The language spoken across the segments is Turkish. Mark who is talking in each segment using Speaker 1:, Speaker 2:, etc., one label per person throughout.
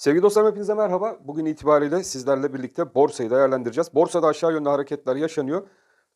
Speaker 1: Sevgili dostlarım hepinize merhaba. Bugün itibariyle sizlerle birlikte borsayı değerlendireceğiz. Borsada aşağı yönlü hareketler yaşanıyor.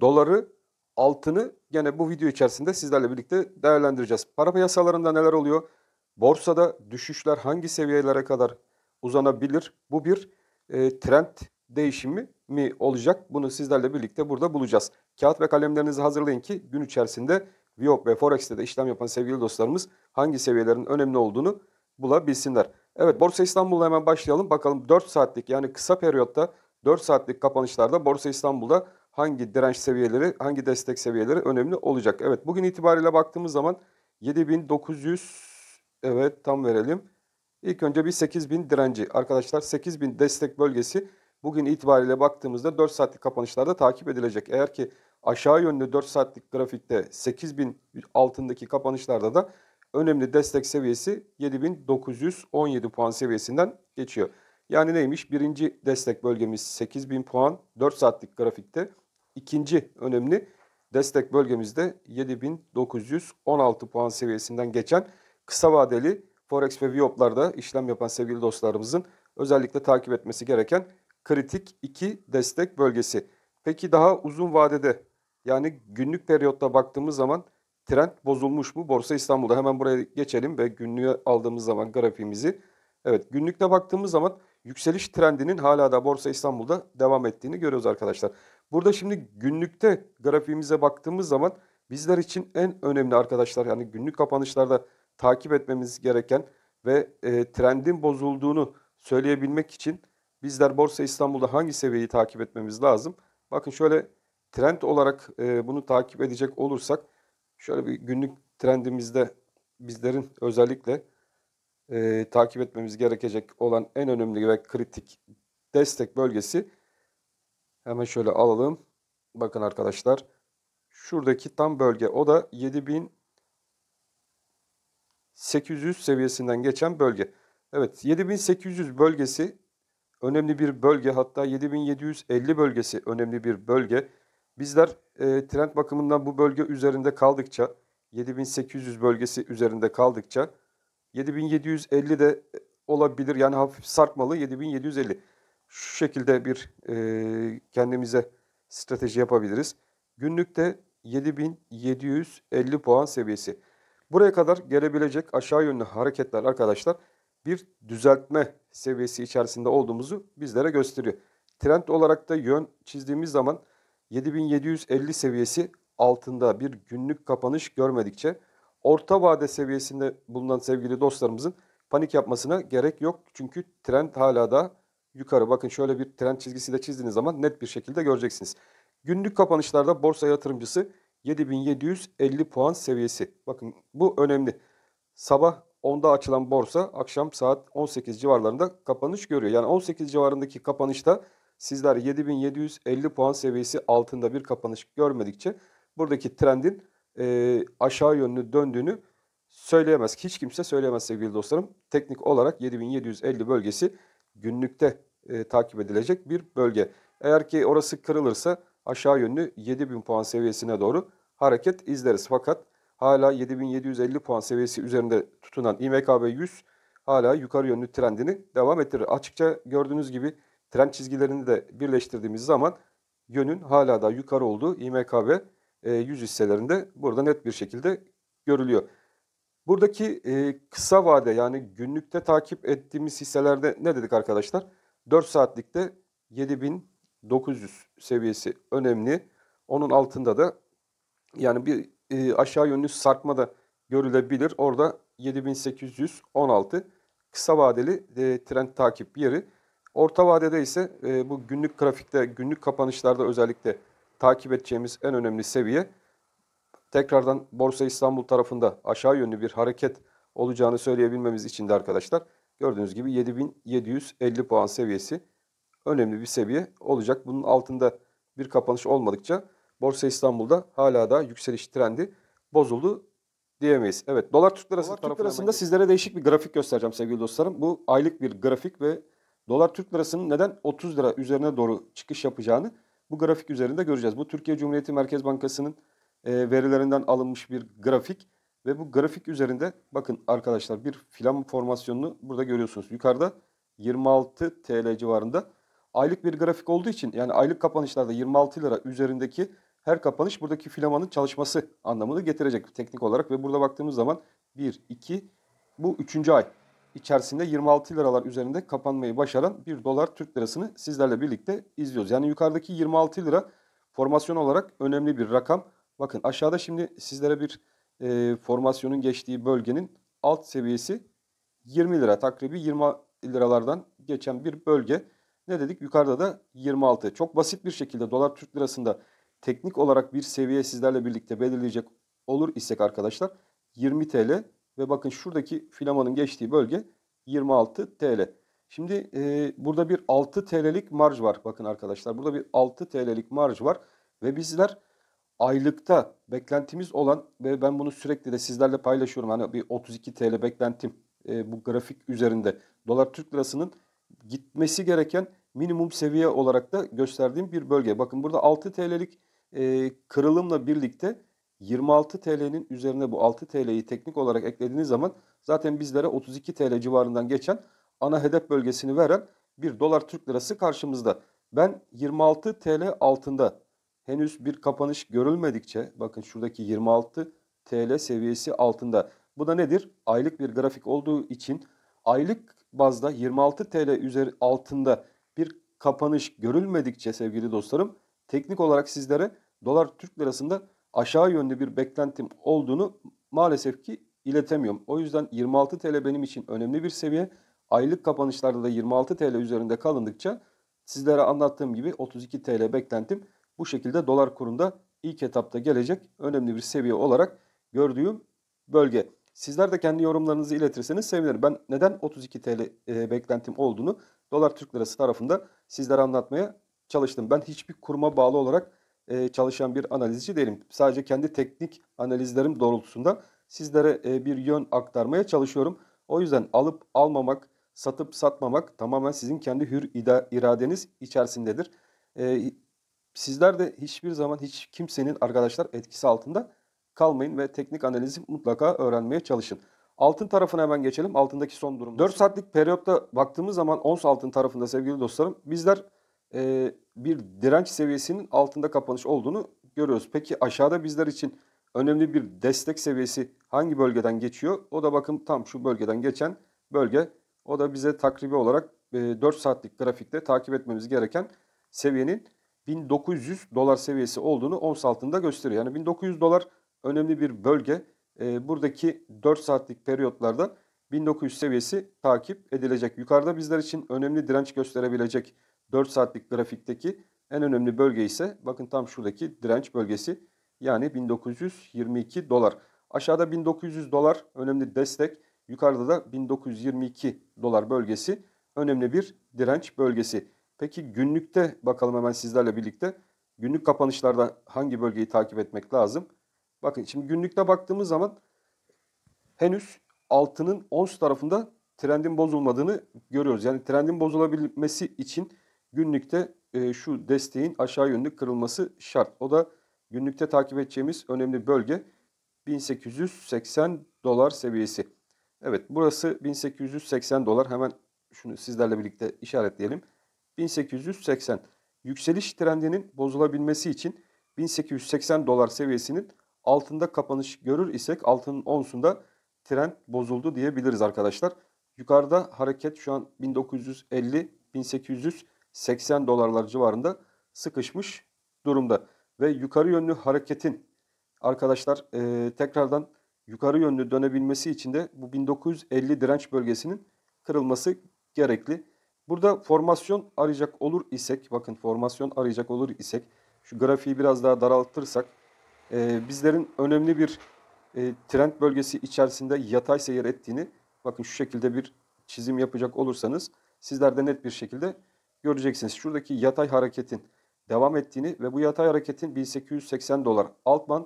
Speaker 1: Doları, altını gene bu video içerisinde sizlerle birlikte değerlendireceğiz. Para piyasalarında neler oluyor? Borsada düşüşler hangi seviyelere kadar uzanabilir? Bu bir e, trend değişimi mi olacak? Bunu sizlerle birlikte burada bulacağız. Kağıt ve kalemlerinizi hazırlayın ki gün içerisinde Viop ve Forex'te de işlem yapan sevgili dostlarımız hangi seviyelerin önemli olduğunu bulabilsinler. Evet Borsa İstanbul'la hemen başlayalım. Bakalım 4 saatlik yani kısa periyotta 4 saatlik kapanışlarda Borsa İstanbul'da hangi direnç seviyeleri, hangi destek seviyeleri önemli olacak. Evet bugün itibariyle baktığımız zaman 7900 evet tam verelim. İlk önce bir 8000 direnci arkadaşlar 8000 destek bölgesi bugün itibariyle baktığımızda 4 saatlik kapanışlarda takip edilecek. Eğer ki aşağı yönlü 4 saatlik grafikte 8000 altındaki kapanışlarda da önemli destek seviyesi 7917 puan seviyesinden geçiyor. Yani neymiş? Birinci destek bölgemiz 8000 puan 4 saatlik grafikte. İkinci önemli destek bölgemizde 7916 puan seviyesinden geçen kısa vadeli Forex ve Viyop'larda işlem yapan sevgili dostlarımızın özellikle takip etmesi gereken kritik iki destek bölgesi. Peki daha uzun vadede yani günlük periyotta baktığımız zaman Trend bozulmuş mu? Borsa İstanbul'da hemen buraya geçelim ve günlüğe aldığımız zaman grafiğimizi. Evet günlükte baktığımız zaman yükseliş trendinin hala da Borsa İstanbul'da devam ettiğini görüyoruz arkadaşlar. Burada şimdi günlükte grafiğimize baktığımız zaman bizler için en önemli arkadaşlar yani günlük kapanışlarda takip etmemiz gereken ve e, trendin bozulduğunu söyleyebilmek için bizler Borsa İstanbul'da hangi seviyeyi takip etmemiz lazım? Bakın şöyle trend olarak e, bunu takip edecek olursak şöyle bir günlük trendimizde bizlerin özellikle e, takip etmemiz gerekecek olan en önemli ve kritik destek bölgesi hemen şöyle alalım. Bakın arkadaşlar şuradaki tam bölge o da 7800 seviyesinden geçen bölge. Evet 7800 bölgesi önemli bir bölge hatta 7750 bölgesi önemli bir bölge. Bizler e, trend bakımından bu bölge üzerinde kaldıkça 7800 bölgesi üzerinde kaldıkça 7750 de e, olabilir. Yani hafif sarkmalı 7750. Şu şekilde bir e, kendimize strateji yapabiliriz. Günlükte 7750 puan seviyesi. Buraya kadar gelebilecek aşağı yönlü hareketler arkadaşlar bir düzeltme seviyesi içerisinde olduğumuzu bizlere gösteriyor. Trend olarak da yön çizdiğimiz zaman 7750 seviyesi altında bir günlük kapanış görmedikçe orta vade seviyesinde bulunan sevgili dostlarımızın panik yapmasına gerek yok. Çünkü trend hala da yukarı. Bakın şöyle bir trend de çizdiğiniz zaman net bir şekilde göreceksiniz. Günlük kapanışlarda borsa yatırımcısı 7750 puan seviyesi. Bakın bu önemli. Sabah 10'da açılan borsa akşam saat 18 civarlarında kapanış görüyor. Yani 18 civarındaki kapanışta Sizler 7750 puan seviyesi altında bir kapanış görmedikçe buradaki trendin e, aşağı yönlü döndüğünü söyleyemez. Hiç kimse söyleyemez sevgili dostlarım. Teknik olarak 7750 bölgesi günlükte e, takip edilecek bir bölge. Eğer ki orası kırılırsa aşağı yönlü 7000 puan seviyesine doğru hareket izleriz. Fakat hala 7750 puan seviyesi üzerinde tutunan İMKB 100 hala yukarı yönlü trendini devam ettirir. Açıkça gördüğünüz gibi trend çizgilerini de birleştirdiğimiz zaman yönün hala da yukarı olduğu İMKB 100 e, hisselerinde burada net bir şekilde görülüyor. Buradaki e, kısa vade yani günlükte takip ettiğimiz hisselerde ne dedik arkadaşlar? 4 saatlikte 7900 seviyesi önemli. Onun altında da yani bir e, aşağı yönlü sarkma da görülebilir. Orada 7816 kısa vadeli trend takip yeri. Orta vadede ise e, bu günlük grafikte, günlük kapanışlarda özellikle takip edeceğimiz en önemli seviye tekrardan Borsa İstanbul tarafında aşağı yönlü bir hareket olacağını söyleyebilmemiz için de arkadaşlar gördüğünüz gibi 7750 puan seviyesi önemli bir seviye olacak. Bunun altında bir kapanış olmadıkça Borsa İstanbul'da hala da yükseliş trendi bozuldu diyemeyiz. Evet dolar Türk lirası dolar Türk lirasında sizlere değişik bir grafik göstereceğim sevgili dostlarım. Bu aylık bir grafik ve dolar Türk lirasının neden 30 lira üzerine doğru çıkış yapacağını bu grafik üzerinde göreceğiz. Bu Türkiye Cumhuriyeti Merkez Bankası'nın e, verilerinden alınmış bir grafik ve bu grafik üzerinde bakın arkadaşlar bir filan formasyonunu burada görüyorsunuz. Yukarıda 26 TL civarında aylık bir grafik olduğu için yani aylık kapanışlarda 26 lira üzerindeki her kapanış buradaki filamanın çalışması anlamını getirecek teknik olarak ve burada baktığımız zaman 1, 2 bu 3. ay içerisinde 26 liralar üzerinde kapanmayı başaran 1 dolar Türk lirasını sizlerle birlikte izliyoruz. Yani yukarıdaki 26 lira formasyon olarak önemli bir rakam. Bakın aşağıda şimdi sizlere bir e, formasyonun geçtiği bölgenin alt seviyesi 20 lira takribi 20 liralardan geçen bir bölge. Ne dedik? Yukarıda da 26. Çok basit bir şekilde dolar Türk lirasında teknik olarak bir seviye sizlerle birlikte belirleyecek olur isek arkadaşlar 20 TL ve bakın şuradaki filamanın geçtiği bölge 26 TL. Şimdi e, burada bir 6 TL'lik marj var. Bakın arkadaşlar burada bir 6 TL'lik marj var. Ve bizler aylıkta beklentimiz olan ve ben bunu sürekli de sizlerle paylaşıyorum. Hani bir 32 TL beklentim e, bu grafik üzerinde. Dolar Türk Lirası'nın gitmesi gereken minimum seviye olarak da gösterdiğim bir bölge. Bakın burada 6 TL'lik e, kırılımla birlikte 26 TL'nin üzerine bu 6 TL'yi teknik olarak eklediğiniz zaman zaten bizlere 32 TL civarından geçen ana hedef bölgesini veren bir dolar Türk lirası karşımızda. Ben 26 TL altında henüz bir kapanış görülmedikçe bakın şuradaki 26 TL seviyesi altında. Bu da nedir? Aylık bir grafik olduğu için aylık bazda 26 TL üzeri altında bir kapanış görülmedikçe sevgili dostlarım teknik olarak sizlere dolar Türk lirasında aşağı yönlü bir beklentim olduğunu maalesef ki iletemiyorum. O yüzden 26 TL benim için önemli bir seviye. Aylık kapanışlarda da 26 TL üzerinde kalındıkça sizlere anlattığım gibi 32 TL beklentim bu şekilde dolar kurunda ilk etapta gelecek önemli bir seviye olarak gördüğüm bölge. Sizler de kendi yorumlarınızı iletirseniz sevinirim. Ben neden 32 TL e, beklentim olduğunu dolar Türk lirası tarafında sizlere anlatmaya çalıştım. Ben hiçbir kuruma bağlı olarak e, çalışan bir analizci değilim. Sadece kendi teknik analizlerim doğrultusunda sizlere e, bir yön aktarmaya çalışıyorum. O yüzden alıp almamak, satıp satmamak tamamen sizin kendi hür iradeniz içerisindedir. E, sizler de hiçbir zaman hiç kimsenin arkadaşlar etkisi altında kalmayın ve teknik analizi mutlaka öğrenmeye çalışın. Altın tarafına hemen geçelim. Altındaki son durum. 4 saatlik periyotta baktığımız zaman ons altın tarafında sevgili dostlarım bizler e, bir direnç seviyesinin altında kapanış olduğunu görüyoruz. Peki aşağıda bizler için önemli bir destek seviyesi hangi bölgeden geçiyor? O da bakın tam şu bölgeden geçen bölge. O da bize takribi olarak e, 4 saatlik grafikte takip etmemiz gereken seviyenin 1900 dolar seviyesi olduğunu ons altında gösteriyor. Yani 1900 dolar önemli bir bölge. E, buradaki 4 saatlik periyotlarda 1900 seviyesi takip edilecek. Yukarıda bizler için önemli direnç gösterebilecek 4 saatlik grafikteki en önemli bölge ise bakın tam şuradaki direnç bölgesi yani 1922 dolar. Aşağıda 1900 dolar önemli destek. Yukarıda da 1922 dolar bölgesi önemli bir direnç bölgesi. Peki günlükte bakalım hemen sizlerle birlikte. Günlük kapanışlarda hangi bölgeyi takip etmek lazım? Bakın şimdi günlükte baktığımız zaman henüz altının ons tarafında trendin bozulmadığını görüyoruz. Yani trendin bozulabilmesi için günlükte e, şu desteğin aşağı yönlü kırılması şart. O da günlükte takip edeceğimiz önemli bölge 1880 dolar seviyesi. Evet burası 1880 dolar. Hemen şunu sizlerle birlikte işaretleyelim. 1880 yükseliş trendinin bozulabilmesi için 1880 dolar seviyesinin altında kapanış görür isek altının onsunda trend bozuldu diyebiliriz arkadaşlar. Yukarıda hareket şu an 1950 1800 80 dolarlar civarında sıkışmış durumda. Ve yukarı yönlü hareketin arkadaşlar e, tekrardan yukarı yönlü dönebilmesi için de bu 1950 direnç bölgesinin kırılması gerekli. Burada formasyon arayacak olur isek, bakın formasyon arayacak olur isek, şu grafiği biraz daha daraltırsak, e, bizlerin önemli bir e, trend bölgesi içerisinde yatay seyir ettiğini, bakın şu şekilde bir çizim yapacak olursanız, sizler de net bir şekilde göreceksiniz. Şuradaki yatay hareketin devam ettiğini ve bu yatay hareketin 1880 dolar alt band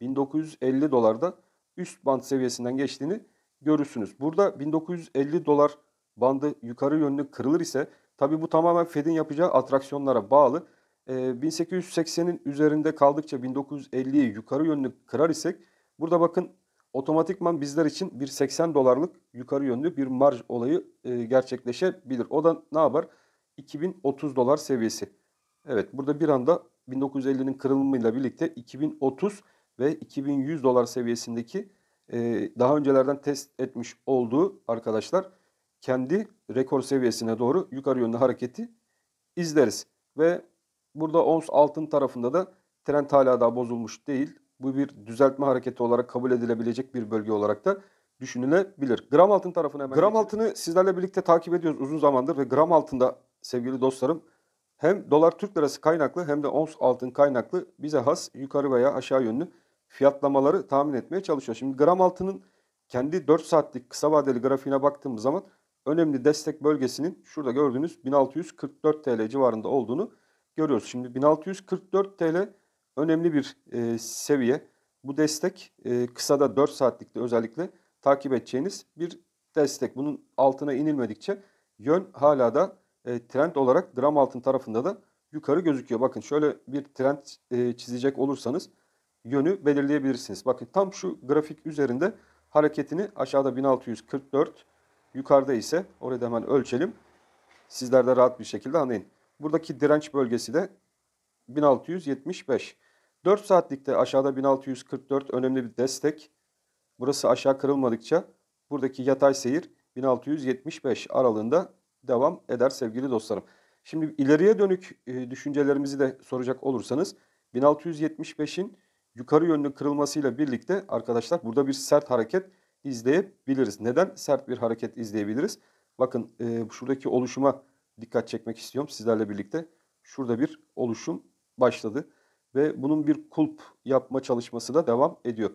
Speaker 1: 1950 dolarda üst band seviyesinden geçtiğini görürsünüz. Burada 1950 dolar bandı yukarı yönlü kırılır ise tabi bu tamamen Fed'in yapacağı atraksiyonlara bağlı. E, ee, 1880'in üzerinde kaldıkça 1950'yi yukarı yönlü kırar isek burada bakın otomatikman bizler için bir 80 dolarlık yukarı yönlü bir marj olayı e, gerçekleşebilir. O da ne yapar? 2030 dolar seviyesi. Evet burada bir anda 1950'nin kırılımıyla birlikte 2030 ve 2100 dolar seviyesindeki e, daha öncelerden test etmiş olduğu arkadaşlar kendi rekor seviyesine doğru yukarı yönlü hareketi izleriz. Ve burada ons altın tarafında da trend hala daha bozulmuş değil. Bu bir düzeltme hareketi olarak kabul edilebilecek bir bölge olarak da düşünülebilir. Gram altın tarafına hemen Gram geçelim. altını sizlerle birlikte takip ediyoruz uzun zamandır ve gram altında sevgili dostlarım hem dolar Türk lirası kaynaklı hem de ons altın kaynaklı bize has yukarı veya aşağı yönlü fiyatlamaları tahmin etmeye çalışıyor. Şimdi gram altının kendi 4 saatlik kısa vadeli grafiğine baktığımız zaman önemli destek bölgesinin şurada gördüğünüz 1644 TL civarında olduğunu görüyoruz. Şimdi 1644 TL önemli bir e, seviye. Bu destek e, kısada 4 saatlikte özellikle takip edeceğiniz bir destek. Bunun altına inilmedikçe yön hala da e, trend olarak gram altın tarafında da yukarı gözüküyor. Bakın şöyle bir trend e, çizecek olursanız yönü belirleyebilirsiniz. Bakın tam şu grafik üzerinde hareketini aşağıda 1644 yukarıda ise orada hemen ölçelim. Sizler de rahat bir şekilde anlayın. Buradaki direnç bölgesi de 1675. 4 saatlikte aşağıda 1644 önemli bir destek. Burası aşağı kırılmadıkça buradaki yatay seyir 1675 aralığında devam eder sevgili dostlarım. Şimdi ileriye dönük e, düşüncelerimizi de soracak olursanız 1675'in yukarı yönlü kırılmasıyla birlikte arkadaşlar burada bir sert hareket izleyebiliriz. Neden sert bir hareket izleyebiliriz? Bakın e, şuradaki oluşuma dikkat çekmek istiyorum sizlerle birlikte. Şurada bir oluşum başladı ve bunun bir kulp yapma çalışması da devam ediyor.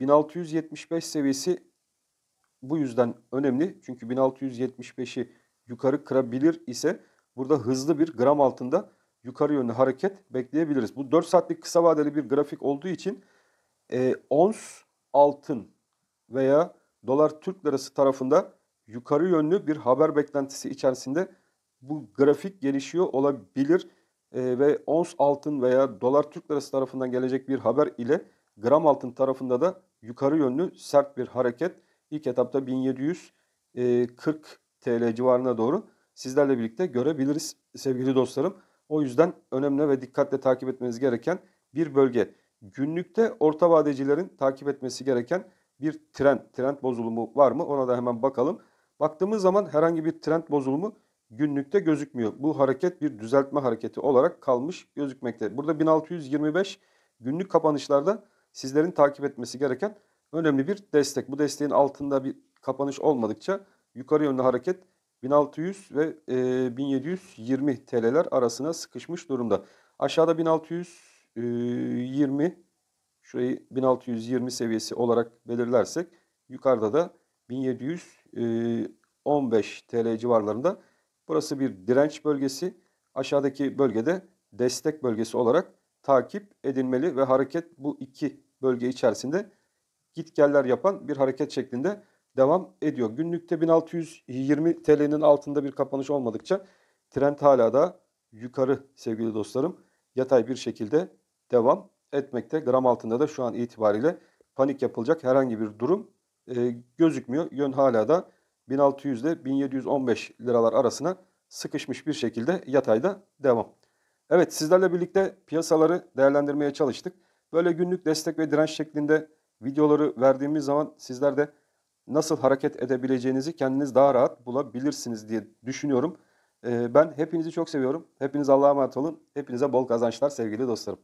Speaker 1: 1675 seviyesi bu yüzden önemli. Çünkü 1675'i yukarı kırabilir ise burada hızlı bir gram altında yukarı yönlü hareket bekleyebiliriz. Bu 4 saatlik kısa vadeli bir grafik olduğu için e, ons altın veya dolar Türk lirası tarafında yukarı yönlü bir haber beklentisi içerisinde bu grafik gelişiyor olabilir. E, ve ons altın veya dolar Türk lirası tarafından gelecek bir haber ile gram altın tarafında da yukarı yönlü sert bir hareket. ilk etapta 1740 TL civarına doğru sizlerle birlikte görebiliriz sevgili dostlarım. O yüzden önemli ve dikkatle takip etmeniz gereken bir bölge. Günlükte orta vadecilerin takip etmesi gereken bir trend. Trend bozulumu var mı? Ona da hemen bakalım. Baktığımız zaman herhangi bir trend bozulumu günlükte gözükmüyor. Bu hareket bir düzeltme hareketi olarak kalmış gözükmekte. Burada 1625 günlük kapanışlarda sizlerin takip etmesi gereken önemli bir destek. Bu desteğin altında bir kapanış olmadıkça Yukarı yönlü hareket 1600 ve 1720 e, TL'ler arasına sıkışmış durumda. Aşağıda 1620 e, şurayı 1620 seviyesi olarak belirlersek yukarıda da 1715 e, TL civarlarında. Burası bir direnç bölgesi. Aşağıdaki bölgede destek bölgesi olarak takip edilmeli ve hareket bu iki bölge içerisinde gitgeller yapan bir hareket şeklinde devam ediyor. Günlükte 1620 TL'nin altında bir kapanış olmadıkça trend hala da yukarı sevgili dostlarım. Yatay bir şekilde devam etmekte. Gram altında da şu an itibariyle panik yapılacak herhangi bir durum e, gözükmüyor. Yön hala da 1600 ile 1715 liralar arasına sıkışmış bir şekilde yatayda devam. Evet sizlerle birlikte piyasaları değerlendirmeye çalıştık. Böyle günlük destek ve direnç şeklinde videoları verdiğimiz zaman sizler de nasıl hareket edebileceğinizi kendiniz daha rahat bulabilirsiniz diye düşünüyorum. Ee, ben hepinizi çok seviyorum. Hepiniz Allah'a emanet olun. Hepinize bol kazançlar sevgili dostlarım.